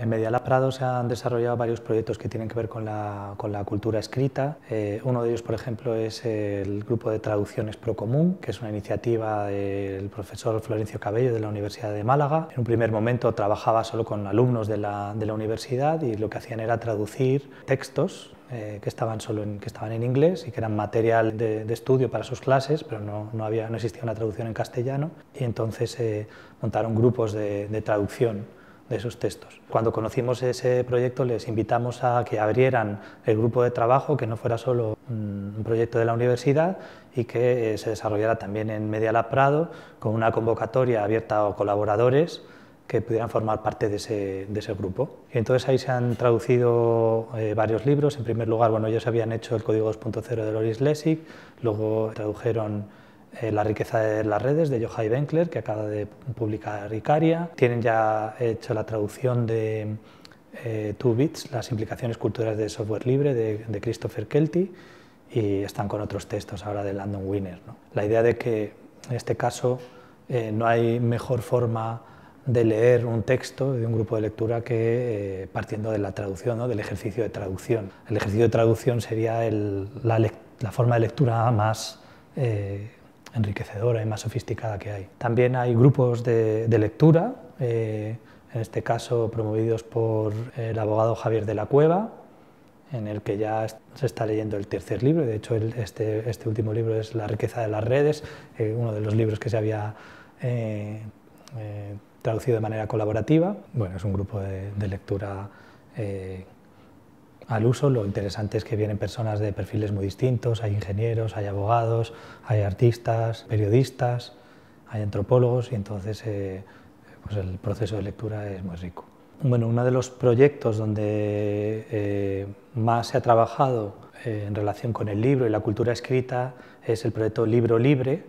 En Medialab Prado se han desarrollado varios proyectos que tienen que ver con la, cultura escrita. Eh, uno de ellos, por ejemplo, es el grupo de traducciones Procomún, que es una iniciativa del profesor Florencio Cabello de la Universidad de Málaga. En un primer momento trabajaba solo con alumnos de la, universidad y lo que hacían era traducir textos eh, que estaban solo en, que estaban en inglés y que eran material de, estudio para sus clases, pero no, había, no existía una traducción en castellano. Y entonces eh, montaron grupos de traducción de esos textos. Cuando conocimos ese proyecto les invitamos a que abrieran el grupo de trabajo, que no fuera solo un proyecto de la universidad y que eh, se desarrollara también en Media Prado con una convocatoria abierta a colaboradores que pudieran formar parte de ese, de ese grupo. Y entonces ahí se han traducido eh, varios libros. En primer lugar, bueno, ellos habían hecho el código 2.0 de Loris Lessig, luego tradujeron eh, la riqueza de las redes de Johai Benkler, que acaba de publicar Ricaria Tienen ya hecho la traducción de eh, Two Bits, las implicaciones culturales de software libre, de, Christopher Kelty, y están con otros textos ahora de Landon Wiener. La idea de que en este caso eh, no hay mejor forma de leer un texto de un grupo de lectura que eh, partiendo de la traducción, ¿no? del ejercicio de traducción. El ejercicio de traducción sería la, forma de lectura más enriquecedora y más sofisticada que hay. También hay grupos de, lectura, eh, en este caso promovidos por el abogado Javier de la Cueva, en el que ya se está leyendo el tercer libro, de hecho este, este, último libro es La riqueza de las redes, eh, uno de los libros que se había eh, traducido de manera colaborativa. Bueno, es un grupo de, de lectura al uso. Lo interesante es que vienen personas de perfiles muy distintos, hay ingenieros, hay abogados, hay artistas, periodistas, hay antropólogos y entonces eh, pues el proceso de lectura es muy rico. Bueno, uno de los proyectos donde eh, más se ha trabajado eh, en relación con el libro y la cultura escrita es el proyecto Libro Libre,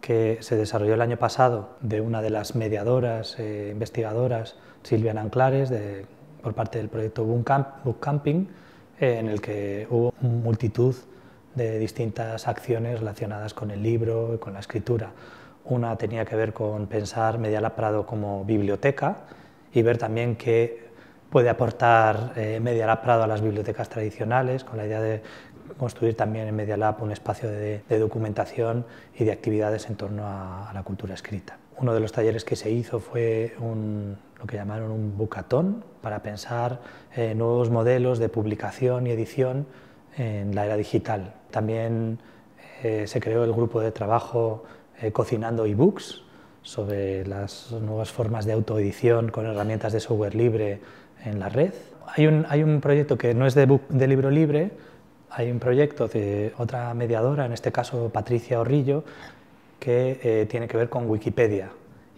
que se desarrolló el año pasado de una de las mediadoras, investigadoras, Silvia Anclares de por parte del proyecto Book Camping eh, en el que hubo multitud de distintas acciones relacionadas con el libro y con la escritura. Una tenía que ver con pensar Medialab Prado como biblioteca y ver también qué puede aportar eh, Medialab Prado a las bibliotecas tradicionales, con la idea de construir también en Medialab un espacio de, documentación y de actividades en torno a la cultura escrita. Uno de los talleres que se hizo fue un lo que llamaron un bucatón, para pensar eh, nuevos modelos de publicación y edición en la era digital. También eh, se creó el grupo de trabajo eh, Cocinando eBooks sobre las nuevas formas de autoedición con herramientas de software libre en la red. Hay un, hay un proyecto que no es de, libro libre, hay un proyecto de otra mediadora, en este caso Patricia Orrillo, que tiene que ver con Wikipedia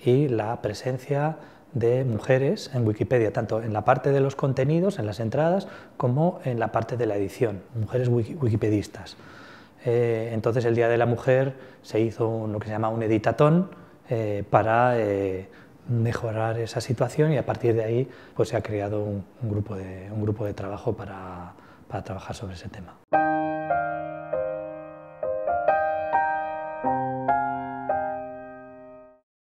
y la presencia de mujeres en Wikipedia, tanto en la parte de los contenidos, en las entradas, como en la parte de la edición, mujeres wikipedistas. Eh, entonces el Día de la Mujer se hizo lo que se llama un editatón eh, para eh, mejorar esa situación y a partir de ahí pues, se ha creado un, grupo, de, un grupo de trabajo para trabajar sobre ese tema.